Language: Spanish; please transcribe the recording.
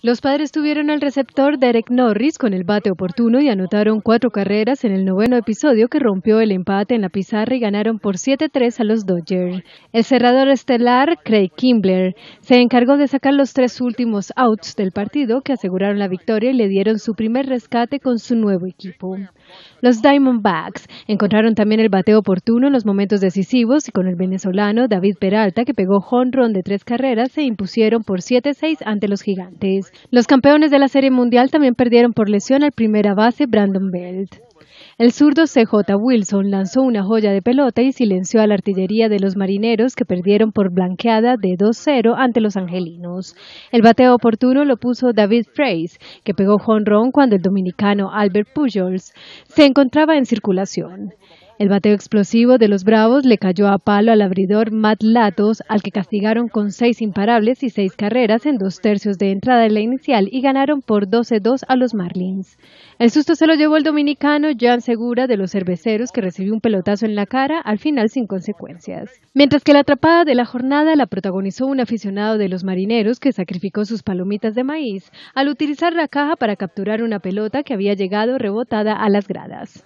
Los padres tuvieron al receptor Derek Norris con el bate oportuno y anotaron cuatro carreras en el noveno episodio que rompió el empate en la pizarra y ganaron por 7-3 a los Dodgers. El cerrador estelar Craig Kimbler se encargó de sacar los tres últimos outs del partido que aseguraron la victoria y le dieron su primer rescate con su nuevo equipo. Los Diamondbacks encontraron también el bateo oportuno en los momentos decisivos y con el venezolano David Peralta, que pegó jonrón de tres carreras, se impusieron por 7-6 ante los gigantes. Los campeones de la Serie Mundial también perdieron por lesión al primera base Brandon Belt. El zurdo CJ Wilson lanzó una joya de pelota y silenció a la artillería de los marineros que perdieron por blanqueada de 2-0 ante los angelinos. El bateo oportuno lo puso David Freys, que pegó jonrón cuando el dominicano Albert Pujols se encontraba en circulación. El bateo explosivo de los Bravos le cayó a palo al abridor Matt Latos, al que castigaron con seis imparables y seis carreras en dos tercios de entrada en la inicial y ganaron por 12-2 a los Marlins. El susto se lo llevó el dominicano Jan Segura de los Cerveceros, que recibió un pelotazo en la cara, al final sin consecuencias. Mientras que la atrapada de la jornada la protagonizó un aficionado de los Marineros que sacrificó sus palomitas de maíz al utilizar la caja para capturar una pelota que había llegado rebotada a las gradas.